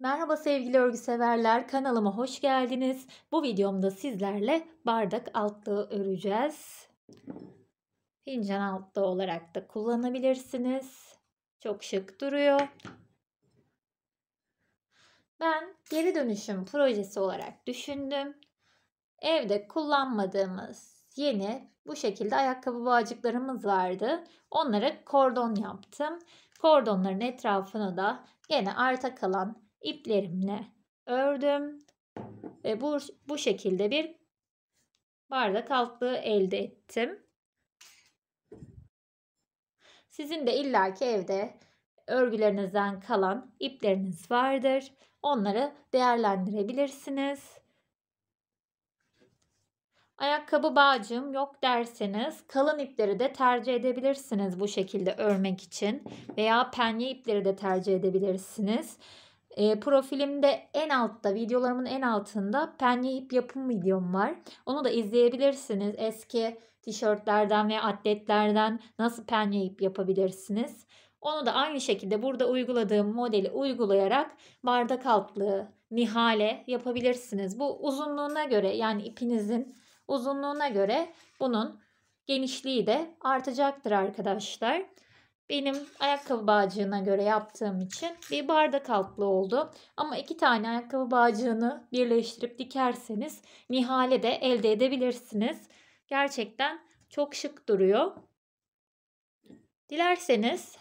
Merhaba sevgili örgü severler kanalıma hoş geldiniz. Bu videomda sizlerle bardak altlığı öreceğiz. Fincan altlığı olarak da kullanabilirsiniz. Çok şık duruyor. Ben geri dönüşüm projesi olarak düşündüm. Evde kullanmadığımız yeni bu şekilde ayakkabı bağcıklarımız vardı. Onlara kordon yaptım. Kordonların etrafını da yine arta kalan iplerimle ördüm ve bu, bu şekilde bir bardak altlığı elde ettim. Sizin de illaki evde örgülerinizden kalan ipleriniz vardır. Onları değerlendirebilirsiniz. Ayakkabı bağcığım yok derseniz kalın ipleri de tercih edebilirsiniz bu şekilde örmek için veya penye ipleri de tercih edebilirsiniz. E, profilimde en altta, videolarımın en altında penye ip yapım videom var. Onu da izleyebilirsiniz. Eski tişörtlerden ve atletlerden nasıl penye ip yapabilirsiniz. Onu da aynı şekilde burada uyguladığım modeli uygulayarak bardak altlığı, nihale yapabilirsiniz. Bu uzunluğuna göre yani ipinizin uzunluğuna göre bunun genişliği de artacaktır arkadaşlar benim ayakkabı bağcığına göre yaptığım için bir bardak altlı oldu. Ama iki tane ayakkabı bağcığını birleştirip dikerseniz nihale de elde edebilirsiniz. Gerçekten çok şık duruyor. Dilerseniz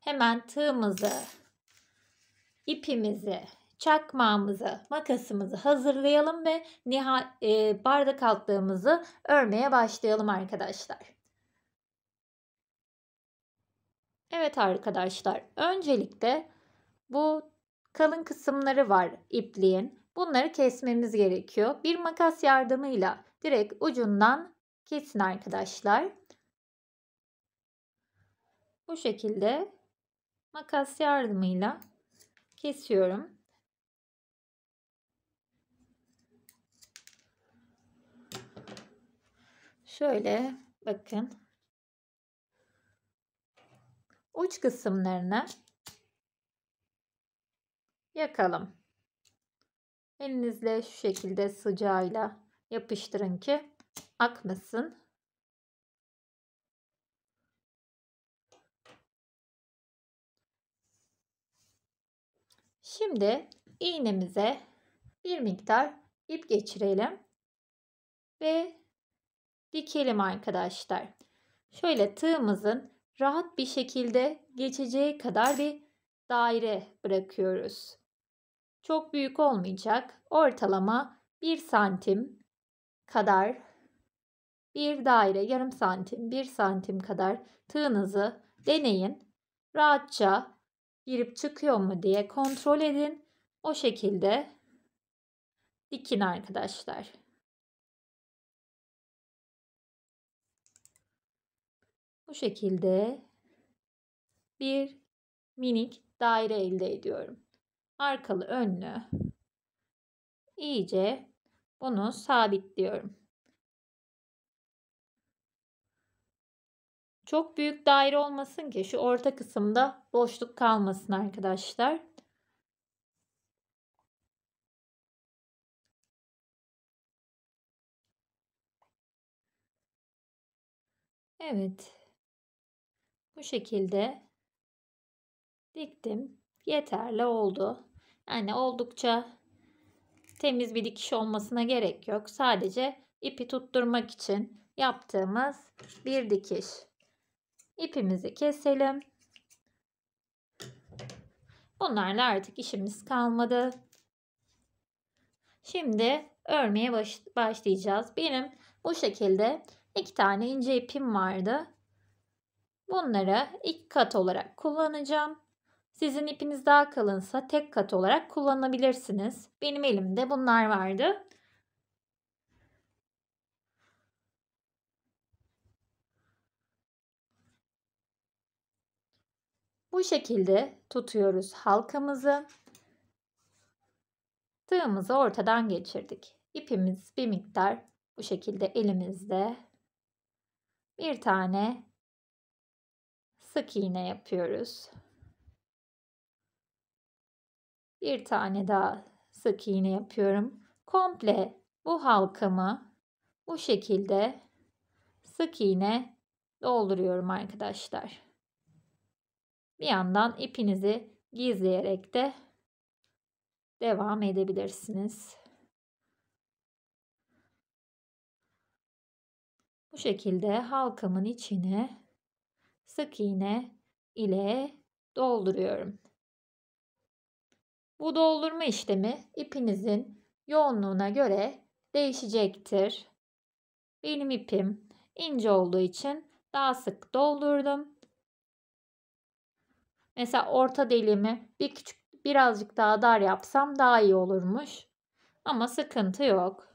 hemen tığımızı, ipimizi, çakmağımızı, makasımızı hazırlayalım ve nihal, e, bardak altlığımızı örmeye başlayalım arkadaşlar. Evet arkadaşlar öncelikle bu kalın kısımları var ipliğin. Bunları kesmemiz gerekiyor. Bir makas yardımıyla direkt ucundan kesin arkadaşlar. Bu şekilde makas yardımıyla kesiyorum. Şöyle bakın uç kısımlarını yakalım. Elinizle şu şekilde sıcağıyla yapıştırın ki akmasın. Şimdi iğnemize bir miktar ip geçirelim ve dikelim arkadaşlar. Şöyle tığımızın rahat bir şekilde geçeceği kadar bir daire bırakıyoruz. Çok büyük olmayacak. Ortalama 1 santim kadar bir daire yarım santim 1 santim kadar tığınızı deneyin. Rahatça girip çıkıyor mu diye kontrol edin. O şekilde dikin arkadaşlar. Bu şekilde bir minik daire elde ediyorum. Arkalı önlü iyice bunu sabitliyorum. Çok büyük daire olmasın ki şu orta kısımda boşluk kalmasın arkadaşlar. Evet. Bu şekilde diktim. Yeterli oldu. Yani oldukça temiz bir dikiş olmasına gerek yok. Sadece ipi tutturmak için yaptığımız bir dikiş. İpimizi keselim. Bunlarla artık işimiz kalmadı. Şimdi örmeye başlayacağız. Benim bu şekilde iki tane ince ipim vardı. Bunları iki kat olarak kullanacağım. Sizin ipiniz daha kalınsa tek kat olarak kullanabilirsiniz. Benim elimde bunlar vardı. Bu şekilde tutuyoruz halkamızı. Tığımızı ortadan geçirdik. İpimiz bir miktar bu şekilde elimizde. Bir tane sık iğne yapıyoruz. Bir tane daha sık iğne yapıyorum. Komple bu halkamı bu şekilde sık iğne dolduruyorum arkadaşlar. Bir yandan ipinizi gizleyerek de devam edebilirsiniz. Bu şekilde halkamın içine sık iğne ile dolduruyorum. Bu doldurma işlemi ipinizin yoğunluğuna göre değişecektir. Benim ipim ince olduğu için daha sık doldurdum. Mesela orta deliğimi bir küçük birazcık daha dar yapsam daha iyi olurmuş. Ama sıkıntı yok.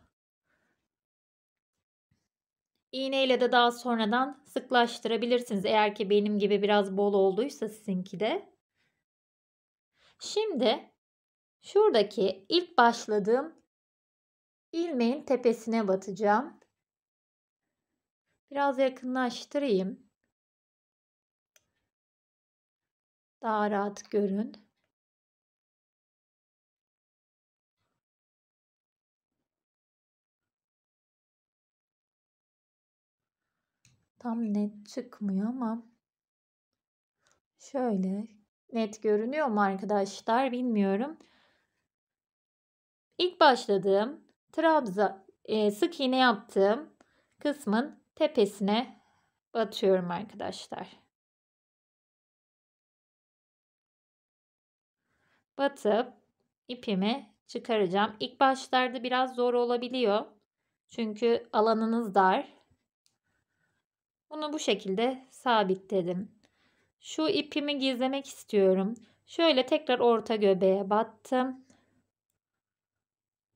İğneyle de daha sonradan sıklaştırabilirsiniz. Eğer ki benim gibi biraz bol olduysa sizinki de. Şimdi şuradaki ilk başladığım ilmeğin tepesine batacağım. Biraz yakınlaştırayım. Daha rahat görün. tam net çıkmıyor ama şöyle net görünüyor mu arkadaşlar bilmiyorum. İlk başladığım trabza e, sık iğne yaptığım kısmın tepesine batıyorum arkadaşlar. Batıp ipimi çıkaracağım. İlk başlarda biraz zor olabiliyor. Çünkü alanınız dar. Bunu bu şekilde sabitledim. Şu ipimi gizlemek istiyorum. Şöyle tekrar orta göbeğe battım.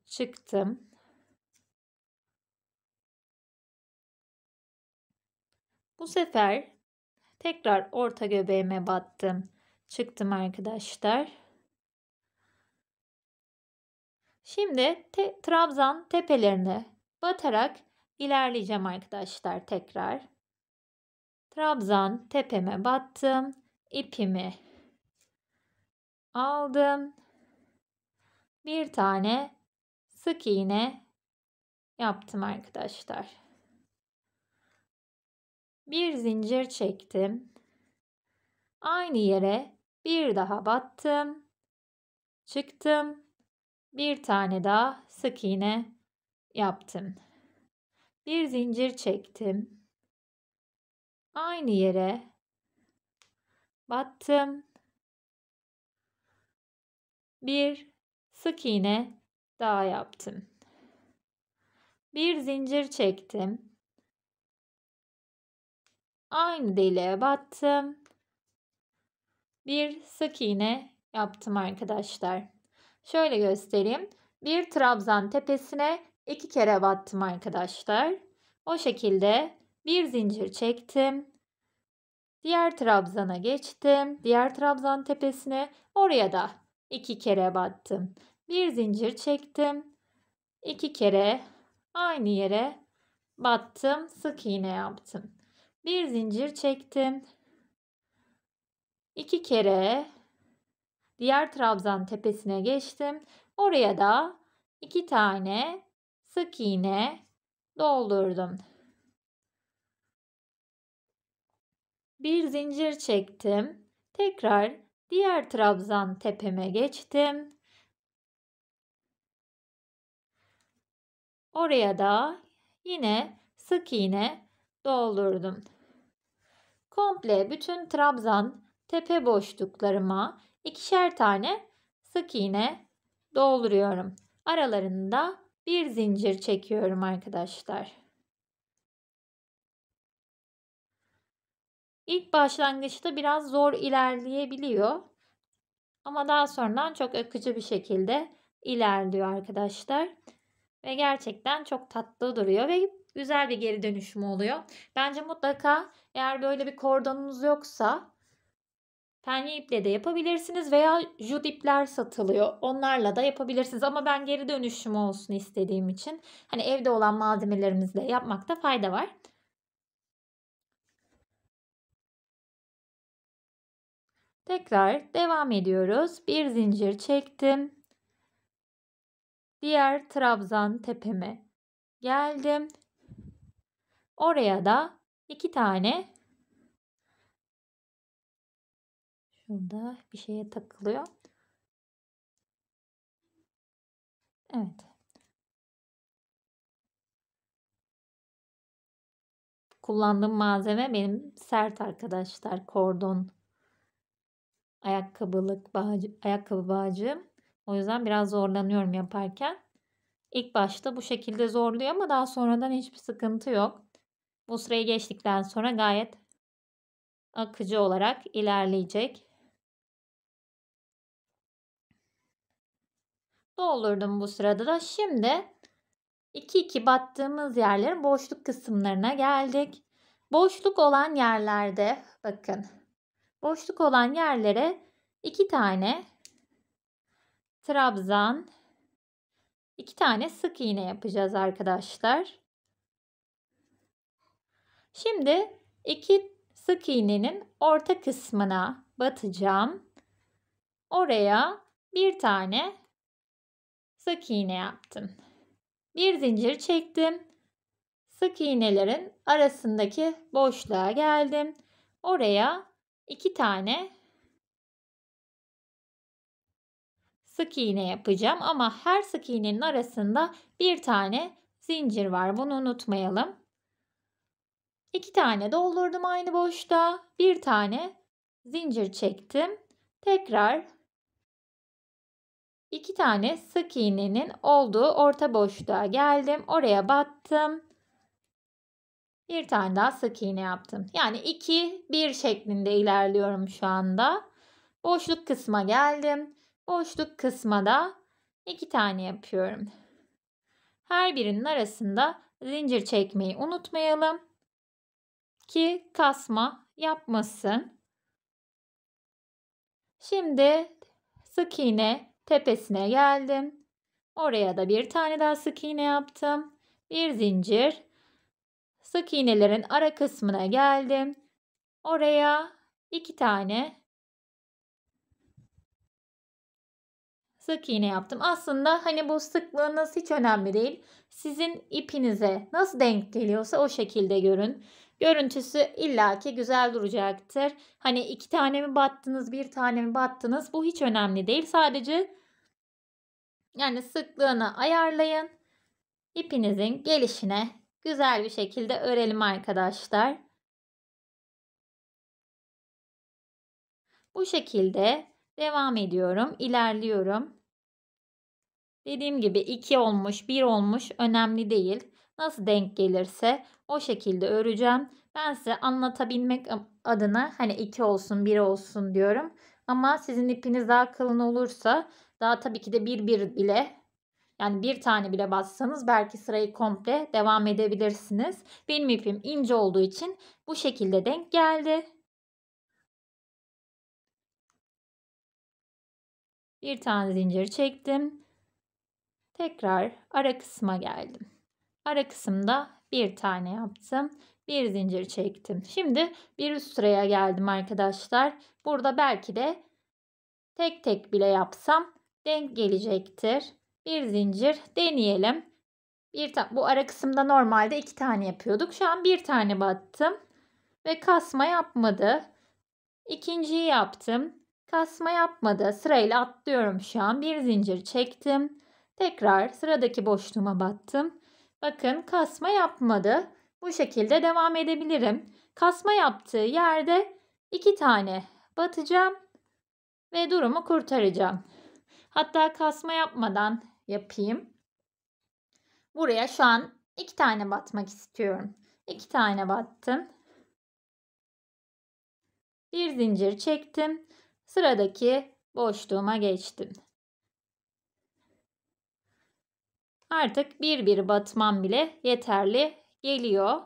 Çıktım. Bu sefer tekrar orta göbeğime battım. Çıktım arkadaşlar. Şimdi te Trabzan tepelerine batarak ilerleyeceğim arkadaşlar tekrar. Trabzan tepeme battım. İpimi aldım. Bir tane sık iğne yaptım arkadaşlar. Bir zincir çektim. Aynı yere bir daha battım. Çıktım. Bir tane daha sık iğne yaptım. Bir zincir çektim. Aynı yere battım. Bir sık iğne daha yaptım. Bir zincir çektim. Aynı deliğe battım. Bir sık iğne yaptım arkadaşlar. Şöyle göstereyim. Bir trabzan tepesine iki kere battım arkadaşlar. O şekilde bir zincir çektim. Diğer trabzana geçtim. Diğer trabzan tepesine oraya da iki kere battım. Bir zincir çektim. iki kere aynı yere battım. Sık iğne yaptım. Bir zincir çektim. iki kere diğer trabzan tepesine geçtim. Oraya da iki tane sık iğne doldurdum. bir zincir çektim. Tekrar diğer trabzan tepeme geçtim. Oraya da yine sık iğne doldurdum. Komple bütün trabzan tepe boşluklarıma ikişer tane sık iğne dolduruyorum. Aralarında bir zincir çekiyorum arkadaşlar. İlk başlangıçta biraz zor ilerleyebiliyor. Ama daha sonradan çok akıcı bir şekilde ilerliyor arkadaşlar. Ve gerçekten çok tatlı duruyor ve güzel bir geri dönüşüm oluyor. Bence mutlaka eğer böyle bir kordonunuz yoksa penye iple de yapabilirsiniz veya jud ipler satılıyor. Onlarla da yapabilirsiniz ama ben geri dönüşüm olsun istediğim için hani evde olan malzemelerimizle yapmakta fayda var. Tekrar devam ediyoruz. Bir zincir çektim. Diğer trabzan tepeme geldim. Oraya da iki tane şurada bir şeye takılıyor. Evet. Kullandığım malzeme benim sert arkadaşlar kordon ayakkabılık bağcı, ayakkabı bağcığım. O yüzden biraz zorlanıyorum yaparken. İlk başta bu şekilde zorluyor ama daha sonradan hiçbir sıkıntı yok. Bu sırayı geçtikten sonra gayet akıcı olarak ilerleyecek. Doldurdum bu sırada da. Şimdi 2-2 battığımız yerlerin boşluk kısımlarına geldik. Boşluk olan yerlerde bakın boşluk olan yerlere iki tane trabzan, iki tane sık iğne yapacağız arkadaşlar. Şimdi iki sık iğnenin orta kısmına batacağım. Oraya bir tane sık iğne yaptım. Bir zincir çektim. Sık iğnelerin arasındaki boşluğa geldim. Oraya 2 tane sık iğne yapacağım ama her sık iğnenin arasında bir tane zincir var. Bunu unutmayalım. 2 tane doldurdum aynı boşta. Bir tane zincir çektim. Tekrar 2 tane sık iğnenin olduğu orta boşluğa geldim. Oraya battım. Bir tane daha sık iğne yaptım. Yani 2 1 şeklinde ilerliyorum şu anda. Boşluk kısma geldim. Boşluk kısmada da 2 tane yapıyorum. Her birinin arasında zincir çekmeyi unutmayalım ki kasma yapmasın. Şimdi sık iğne tepesine geldim. Oraya da bir tane daha sık iğne yaptım. Bir zincir sık iğnelerin ara kısmına geldim. Oraya iki tane sık iğne yaptım. Aslında hani bu sıklığınız hiç önemli değil. Sizin ipinize nasıl denk geliyorsa o şekilde görün. Görüntüsü illaki güzel duracaktır. Hani iki tane mi battınız, bir tane mi battınız bu hiç önemli değil. Sadece yani sıklığını ayarlayın. İpinizin gelişine güzel bir şekilde örelim arkadaşlar. Bu şekilde devam ediyorum, ilerliyorum. Dediğim gibi 2 olmuş, 1 olmuş önemli değil. Nasıl denk gelirse o şekilde öreceğim. Ben size anlatabilmek adına hani 2 olsun, 1 olsun diyorum. Ama sizin ipiniz daha kalın olursa daha tabii ki de 1 1 bile yani bir tane bile bassanız belki sırayı komple devam edebilirsiniz. Benim ipim ince olduğu için bu şekilde denk geldi. Bir tane zincir çektim. Tekrar ara kısma geldim. Ara kısımda bir tane yaptım. Bir zincir çektim. Şimdi bir üst sıraya geldim arkadaşlar. Burada belki de tek tek bile yapsam denk gelecektir bir zincir deneyelim. Bir bu ara kısımda normalde iki tane yapıyorduk. Şu an bir tane battım ve kasma yapmadı. İkinciyi yaptım. Kasma yapmadı. Sırayla atlıyorum şu an. Bir zincir çektim. Tekrar sıradaki boşluğuma battım. Bakın kasma yapmadı. Bu şekilde devam edebilirim. Kasma yaptığı yerde iki tane batacağım ve durumu kurtaracağım. Hatta kasma yapmadan yapayım. Buraya şu an iki tane batmak istiyorum. İki tane battım. Bir zincir çektim. Sıradaki boşluğuma geçtim. Artık bir bir batmam bile yeterli geliyor.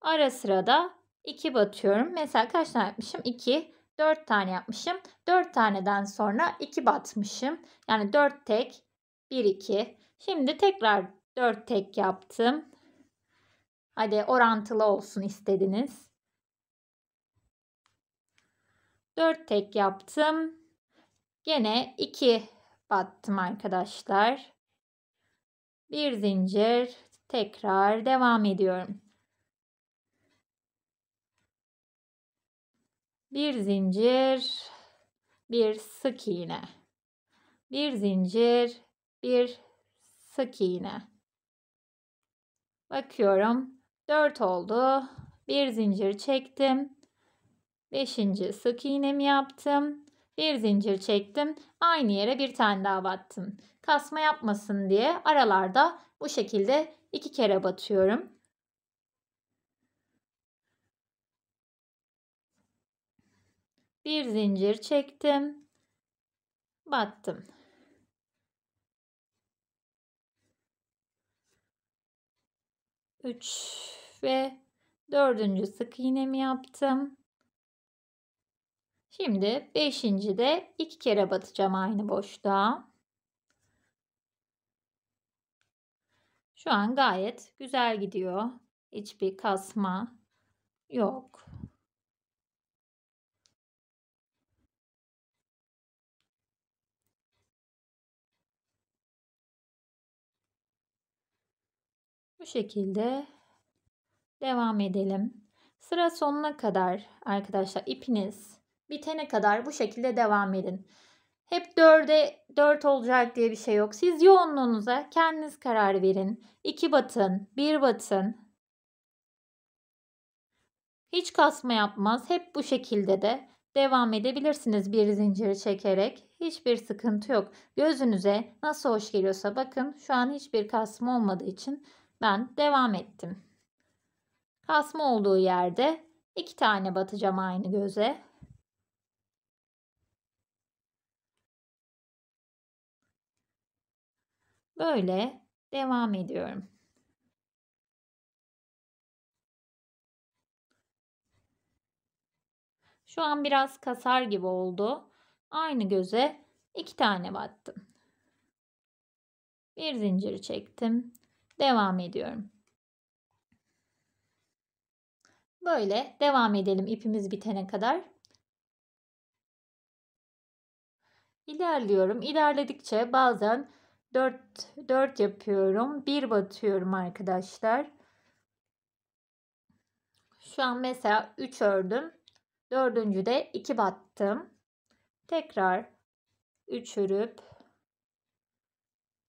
Ara sırada iki batıyorum. Mesela kaç tane yapmışım? 2. 4 tane yapmışım. 4 taneden sonra 2 batmışım. Yani 4 tek 1 2. Şimdi tekrar 4 tek yaptım. Hadi orantılı olsun istediniz. 4 tek yaptım. Gene 2 battım arkadaşlar. Bir zincir tekrar devam ediyorum. Bir zincir, bir sık iğne. Bir zincir, bir sık iğne. Bakıyorum. 4 oldu. Bir zincir çektim. Beşinci sık iğnemi yaptım. Bir zincir çektim. Aynı yere bir tane daha battım. Kasma yapmasın diye aralarda bu şekilde iki kere batıyorum. Bir zincir çektim. Battım. Üç ve dördüncü sık iğnemi yaptım. Şimdi beşinci de iki kere batacağım aynı boşluğa. Şu an gayet güzel gidiyor. Hiçbir kasma yok. Bu şekilde devam edelim. Sıra sonuna kadar arkadaşlar ipiniz bitene kadar bu şekilde devam edin. Hep 4'e 4 olacak diye bir şey yok. Siz yoğunluğunuza kendiniz karar verin. 2 batın, 1 batın. Hiç kasma yapmaz. Hep bu şekilde de devam edebilirsiniz bir zinciri çekerek. Hiçbir sıkıntı yok. Gözünüze nasıl hoş geliyorsa bakın şu an hiçbir kasma olmadığı için ben devam ettim. Kasma olduğu yerde iki tane batacağım aynı göze. Böyle devam ediyorum. Şu an biraz kasar gibi oldu. Aynı göze iki tane battım. Bir zinciri çektim. Devam ediyorum. Böyle devam edelim ipimiz bitene kadar. İlerliyorum. İlerledikçe bazen 4, 4 yapıyorum. 1 batıyorum arkadaşlar. Şu an mesela 3 ördüm. Dördüncüde 2 battım. Tekrar 3 örüp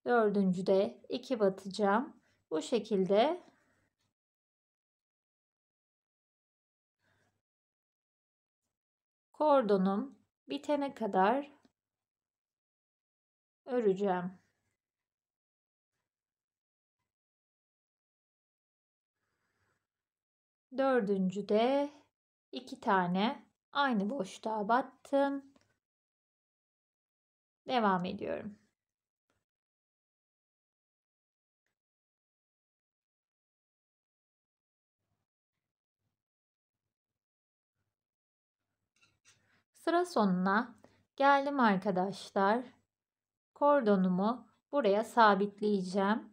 dördüncüde 2 batacağım. Bu şekilde kordonum bitene kadar öreceğim. Dördüncüde iki tane aynı boşluğa battım. Devam ediyorum. Sıra sonuna geldim arkadaşlar. Kordonumu buraya sabitleyeceğim.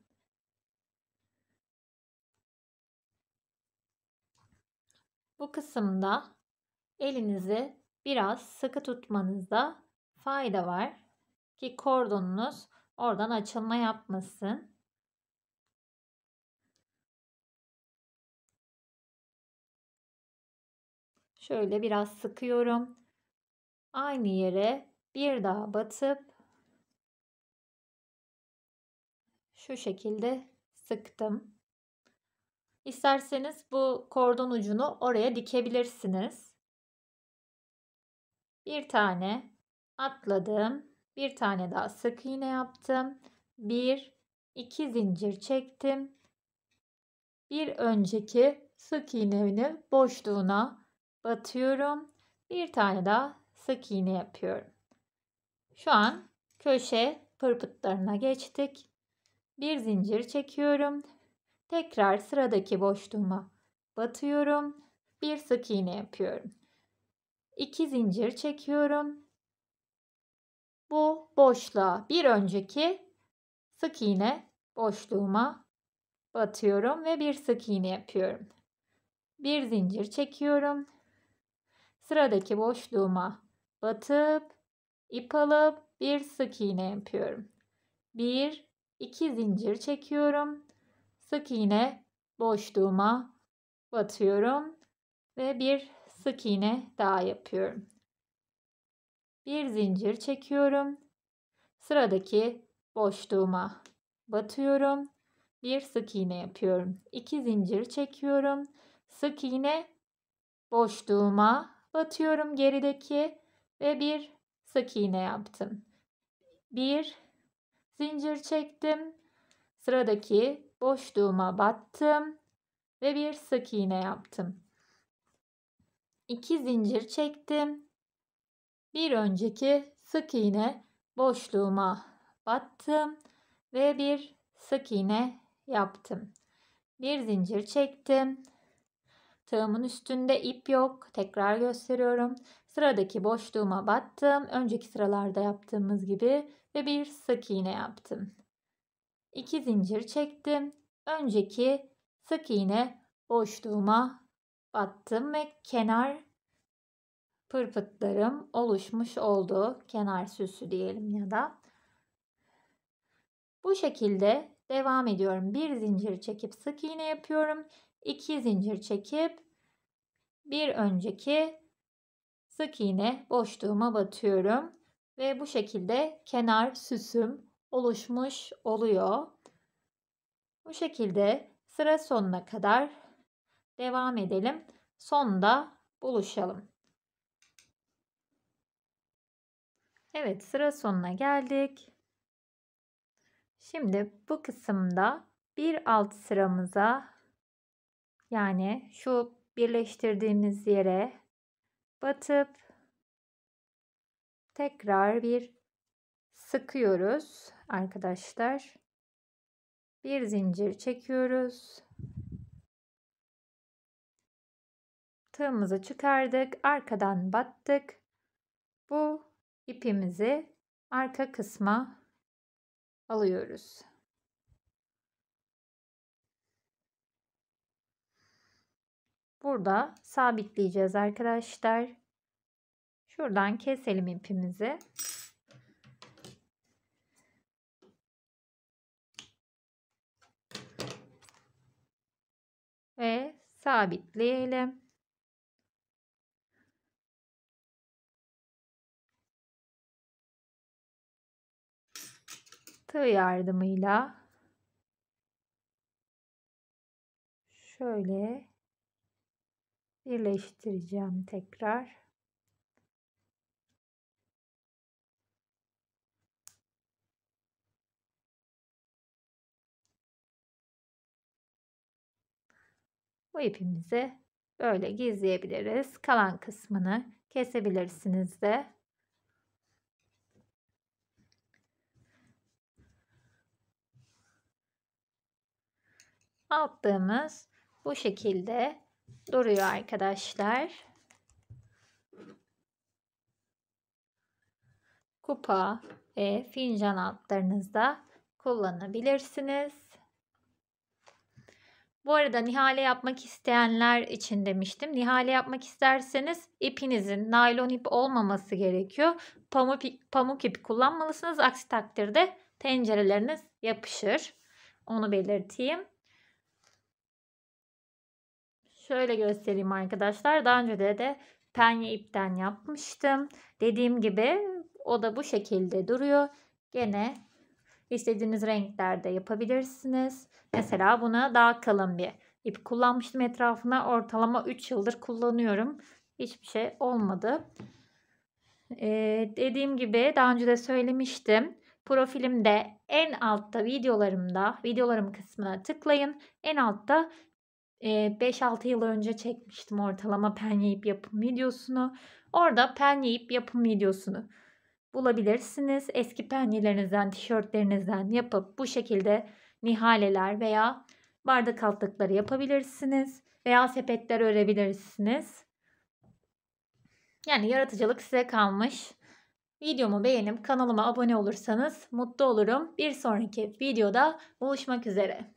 Bu kısımda elinizi biraz sıkı tutmanızda fayda var ki kordonunuz oradan açılma yapmasın. Şöyle biraz sıkıyorum aynı yere bir daha batıp şu şekilde sıktım. İsterseniz bu kordon ucunu oraya dikebilirsiniz. Bir tane atladım. Bir tane daha sık iğne yaptım. Bir, iki zincir çektim. Bir önceki sık iğnenin boşluğuna batıyorum. Bir tane daha sık iğne yapıyorum. Şu an köşe pırpıtlarına geçtik. Bir zincir çekiyorum. Tekrar sıradaki boşluğuma batıyorum. Bir sık iğne yapıyorum. İki zincir çekiyorum. Bu boşluğa bir önceki sık iğne boşluğuma batıyorum ve bir sık iğne yapıyorum. Bir zincir çekiyorum. Sıradaki boşluğuma batıp ip alıp bir sık iğne yapıyorum. 1 2 zincir çekiyorum. Sık iğne boşluğuma batıyorum ve bir sık iğne daha yapıyorum. Bir zincir çekiyorum. Sıradaki boşluğuma batıyorum. Bir sık iğne yapıyorum. 2 zincir çekiyorum. Sık iğne boşluğuma batıyorum gerideki ve bir sık iğne yaptım. Bir zincir çektim. Sıradaki boşluğuma battım ve bir sık iğne yaptım. İki zincir çektim. Bir önceki sık iğne boşluğuma battım ve bir sık iğne yaptım. Bir zincir çektim. Tığımın üstünde ip yok. Tekrar gösteriyorum. Sıradaki boşluğuma battım. Önceki sıralarda yaptığımız gibi ve bir sık iğne yaptım. 2 zincir çektim. Önceki sık iğne boşluğuma battım ve kenar pırpıtlarım oluşmuş oldu. Kenar süsü diyelim ya da. Bu şekilde devam ediyorum. Bir zincir çekip sık iğne yapıyorum. 2 zincir çekip bir önceki Sık iğne boşluğuma batıyorum ve bu şekilde kenar süsüm oluşmuş oluyor. Bu şekilde sıra sonuna kadar devam edelim. Sonda buluşalım. Evet sıra sonuna geldik. Şimdi bu kısımda bir alt sıramıza yani şu birleştirdiğimiz yere batıp tekrar bir sıkıyoruz arkadaşlar. Bir zincir çekiyoruz. Tığımızı çıkardık, arkadan battık. Bu ipimizi arka kısma alıyoruz. burada sabitleyeceğiz arkadaşlar. Şuradan keselim ipimizi. Ve sabitleyelim. tığ yardımıyla şöyle birleştireceğim tekrar. Bu ipimizi böyle gizleyebiliriz. Kalan kısmını kesebilirsiniz de. Attığımız bu şekilde duruyor arkadaşlar. Kupa ve fincan altlarınızda kullanabilirsiniz. Bu arada nihale yapmak isteyenler için demiştim. Nihale yapmak isterseniz ipinizin naylon ip olmaması gerekiyor. Pamuk, pamuk ip kullanmalısınız. Aksi takdirde tencereleriniz yapışır. Onu belirteyim. Şöyle göstereyim arkadaşlar. Daha önce de, de penye ipten yapmıştım. Dediğim gibi o da bu şekilde duruyor. Gene istediğiniz renklerde yapabilirsiniz. Mesela buna daha kalın bir ip kullanmıştım etrafına. Ortalama 3 yıldır kullanıyorum. Hiçbir şey olmadı. Ee, dediğim gibi daha önce de söylemiştim. Profilimde en altta videolarımda, videolarım kısmına tıklayın. En altta 5-6 yıl önce çekmiştim ortalama penyeyip yapım videosunu. Orada penyeyip yapım videosunu bulabilirsiniz. Eski penyelerinizden, tişörtlerinizden yapıp bu şekilde nihaleler veya bardak altlıkları yapabilirsiniz. Veya sepetler örebilirsiniz. Yani yaratıcılık size kalmış. Videomu beğenip kanalıma abone olursanız mutlu olurum. Bir sonraki videoda buluşmak üzere.